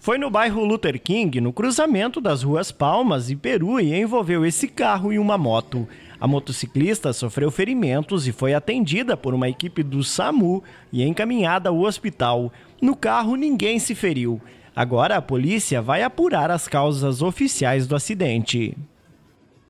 foi no bairro Luther King, no cruzamento das ruas Palmas e Peru, e envolveu esse carro e uma moto. A motociclista sofreu ferimentos e foi atendida por uma equipe do SAMU e encaminhada ao hospital. No carro, ninguém se feriu. Agora a polícia vai apurar as causas oficiais do acidente.